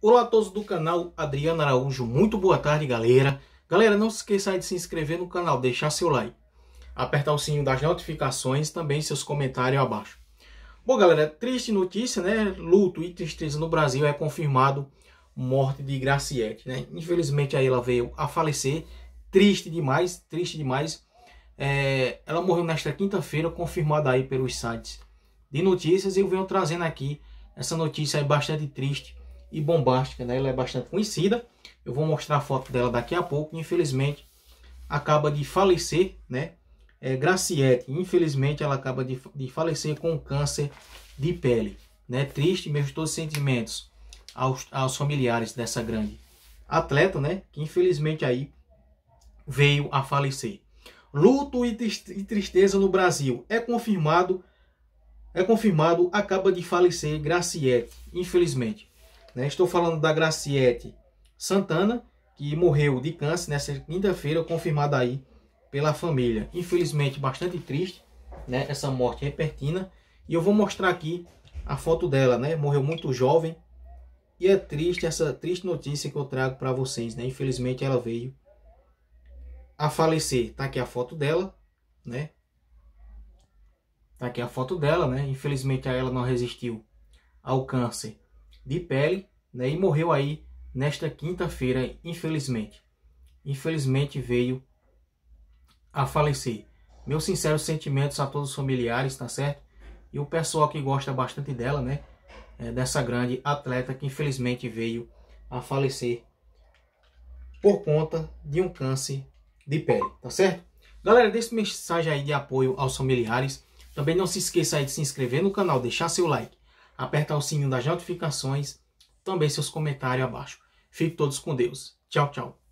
Olá a todos do canal Adriano Araújo, muito boa tarde galera. Galera, não se esqueça de se inscrever no canal, deixar seu like, apertar o sininho das notificações também seus comentários abaixo. Bom galera, triste notícia, né? Luto e tristeza no Brasil é confirmado morte de Graciete, né? Infelizmente aí ela veio a falecer, triste demais, triste demais. É, ela morreu nesta quinta-feira, confirmada aí pelos sites de notícias e eu venho trazendo aqui essa notícia aí bastante triste e bombástica, né? Ela é bastante conhecida. Eu vou mostrar a foto dela daqui a pouco. Infelizmente, acaba de falecer, né? É, Graciete, infelizmente, ela acaba de, de falecer com câncer de pele, né? Triste, meus todos os sentimentos aos, aos familiares dessa grande atleta, né? Que infelizmente aí veio a falecer. Luto e tristeza no Brasil. É confirmado, é confirmado, acaba de falecer Graciete, infelizmente. Né? Estou falando da Graciete Santana, que morreu de câncer nessa quinta-feira, confirmada aí pela família. Infelizmente, bastante triste, né? Essa morte repentina. E eu vou mostrar aqui a foto dela, né? Morreu muito jovem. E é triste essa triste notícia que eu trago para vocês, né? Infelizmente, ela veio a falecer. Tá aqui a foto dela, né? Tá aqui a foto dela, né? Infelizmente, ela não resistiu ao câncer de pele né, e morreu aí nesta quinta-feira, infelizmente. Infelizmente veio a falecer. Meus sinceros sentimentos a todos os familiares, tá certo? E o pessoal que gosta bastante dela, né? É, dessa grande atleta que infelizmente veio a falecer por conta de um câncer de pele, tá certo? Galera, deixe mensagem aí de apoio aos familiares. Também não se esqueça aí de se inscrever no canal, deixar seu like apertar o sininho das notificações, também seus comentários abaixo. Fiquem todos com Deus. Tchau, tchau.